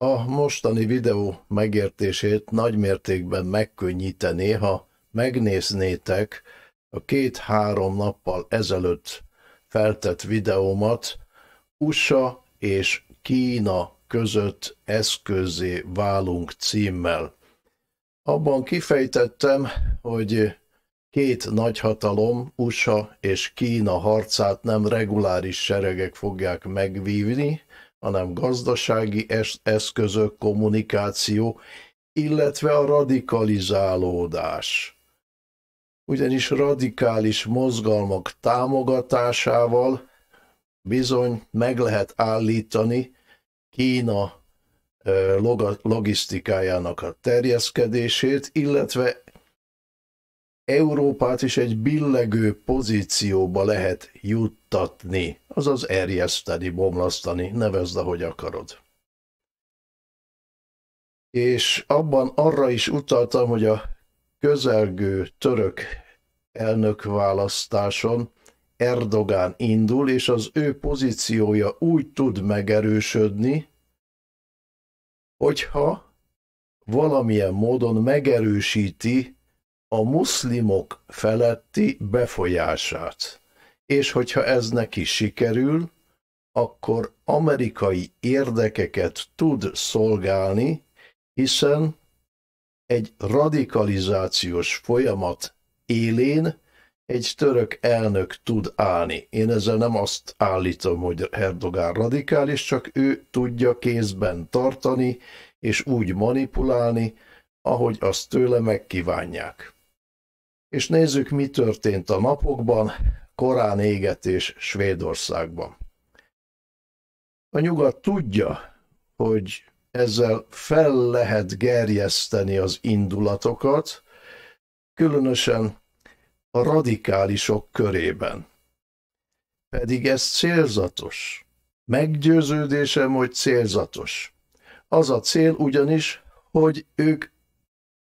A mostani videó megértését nagymértékben megkönnyítené, ha megnéznétek a két-három nappal ezelőtt feltett videómat USA és Kína között eszközé válunk címmel. Abban kifejtettem, hogy két nagyhatalom, USA és Kína harcát nem reguláris seregek fogják megvívni, hanem gazdasági eszközök, kommunikáció, illetve a radikalizálódás. Ugyanis radikális mozgalmak támogatásával bizony meg lehet állítani Kína logisztikájának a terjeszkedését, illetve Európát is egy billegő pozícióba lehet juttatni, azaz erjeszteni, bomlasztani, nevezd, ahogy akarod. És abban arra is utaltam, hogy a közelgő török elnökválasztáson Erdogán indul, és az ő pozíciója úgy tud megerősödni, hogyha valamilyen módon megerősíti a muszlimok feletti befolyását. És hogyha ez neki sikerül, akkor amerikai érdekeket tud szolgálni, hiszen egy radikalizációs folyamat élén egy török elnök tud állni. Én ezzel nem azt állítom, hogy Erdogán radikális, csak ő tudja kézben tartani és úgy manipulálni, ahogy azt tőle megkívánják. És nézzük, mi történt a napokban, korán égetés Svédországban. A nyugat tudja, hogy ezzel fel lehet gerjeszteni az indulatokat, különösen a radikálisok körében. Pedig ez célzatos. Meggyőződésem, hogy célzatos. Az a cél ugyanis, hogy ők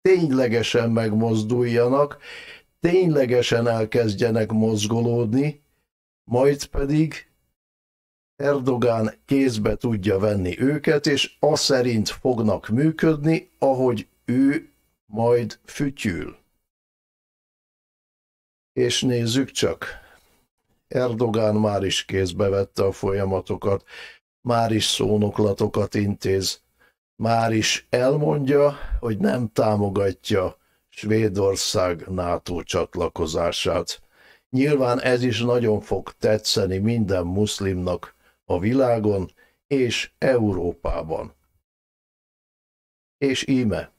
ténylegesen megmozduljanak, ténylegesen elkezdjenek mozgolódni, majd pedig Erdogán kézbe tudja venni őket, és az szerint fognak működni, ahogy ő majd fütyül. És nézzük csak, Erdogán már is kézbe vette a folyamatokat, már is szónoklatokat intéz már is elmondja, hogy nem támogatja Svédország NATO csatlakozását. Nyilván ez is nagyon fog tetszeni minden muszlimnak a világon és Európában. És íme,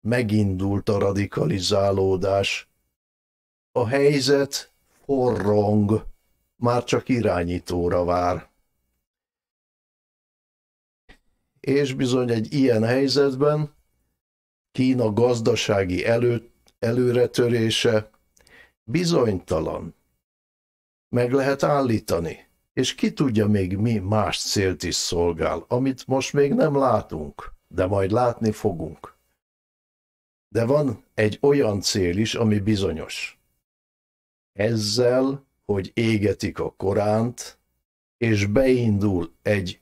megindult a radikalizálódás. A helyzet forrong, már csak irányítóra vár. és bizony egy ilyen helyzetben Kína gazdasági elő, előretörése bizonytalan. Meg lehet állítani, és ki tudja még mi más célt is szolgál, amit most még nem látunk, de majd látni fogunk. De van egy olyan cél is, ami bizonyos. Ezzel, hogy égetik a Koránt, és beindul egy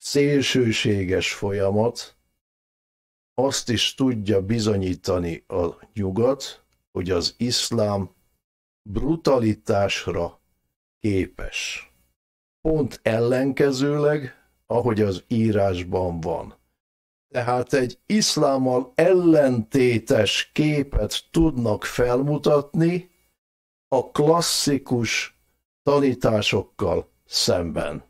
szélsőséges folyamat, azt is tudja bizonyítani a nyugat, hogy az iszlám brutalitásra képes. Pont ellenkezőleg, ahogy az írásban van. Tehát egy iszlámmal ellentétes képet tudnak felmutatni a klasszikus tanításokkal szemben.